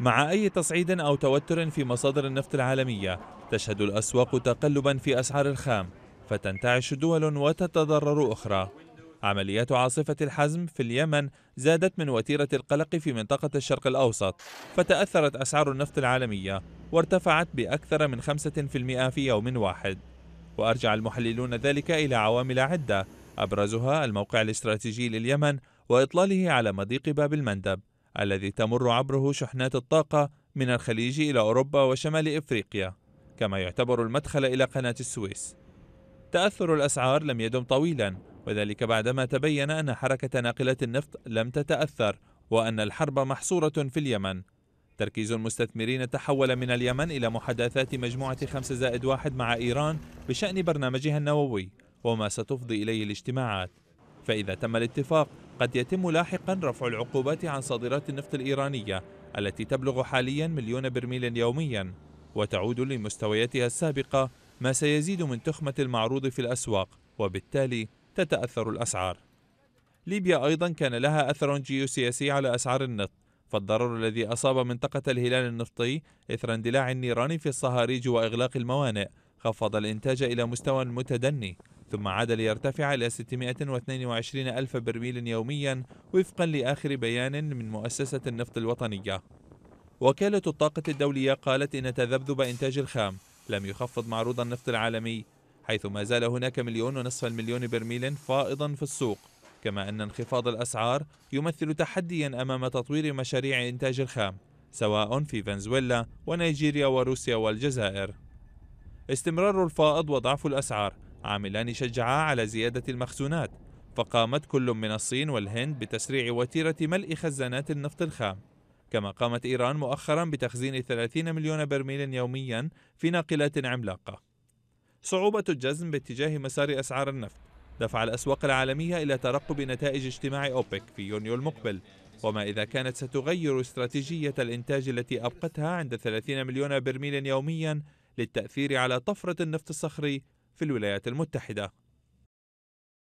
مع أي تصعيد أو توتر في مصادر النفط العالمية تشهد الأسواق تقلبا في أسعار الخام فتنتعش دول وتتضرر أخرى عمليات عاصفة الحزم في اليمن زادت من وتيرة القلق في منطقة الشرق الأوسط فتأثرت أسعار النفط العالمية وارتفعت بأكثر من 5% في يوم واحد وأرجع المحللون ذلك إلى عوامل عدة أبرزها الموقع الاستراتيجي لليمن وإطلاله على مضيق باب المندب الذي تمر عبره شحنات الطاقة من الخليج إلى أوروبا وشمال إفريقيا كما يعتبر المدخل إلى قناة السويس تأثر الأسعار لم يدم طويلا وذلك بعدما تبين أن حركة ناقلة النفط لم تتأثر وأن الحرب محصورة في اليمن تركيز المستثمرين تحول من اليمن إلى محادثات مجموعة 5 زائد واحد مع إيران بشأن برنامجها النووي وما ستفضي إليه الاجتماعات فإذا تم الاتفاق قد يتم لاحقا رفع العقوبات عن صادرات النفط الإيرانية التي تبلغ حاليا مليون برميل يوميا وتعود لمستوياتها السابقة ما سيزيد من تخمة المعروض في الأسواق وبالتالي تتأثر الأسعار ليبيا أيضا كان لها أثر جيوسياسي على أسعار النفط فالضرر الذي أصاب منطقة الهلال النفطي إثر اندلاع النيران في الصهاريج وإغلاق الموانئ خفض الإنتاج إلى مستوى متدني ثم عاد ليرتفع إلى 622 ألف برميل يوميا وفقا لآخر بيان من مؤسسة النفط الوطنية وكالة الطاقة الدولية قالت إن تذبذب إنتاج الخام لم يخفض معروض النفط العالمي حيث ما زال هناك مليون ونصف المليون برميل فائضا في السوق كما أن انخفاض الأسعار يمثل تحديا أمام تطوير مشاريع إنتاج الخام سواء في فنزويلا ونيجيريا وروسيا والجزائر استمرار الفائض وضعف الأسعار عاملان شجعا على زيادة المخزونات فقامت كل من الصين والهند بتسريع وتيرة ملء خزانات النفط الخام كما قامت إيران مؤخرا بتخزين 30 مليون برميل يوميا في ناقلات عملاقة صعوبة الجزم باتجاه مسار أسعار النفط دفع الأسواق العالمية إلى ترقب نتائج اجتماع أوبك في يونيو المقبل وما إذا كانت ستغير استراتيجية الإنتاج التي أبقتها عند 30 مليون برميل يوميا للتأثير على طفرة النفط الصخري في الولايات المتحدة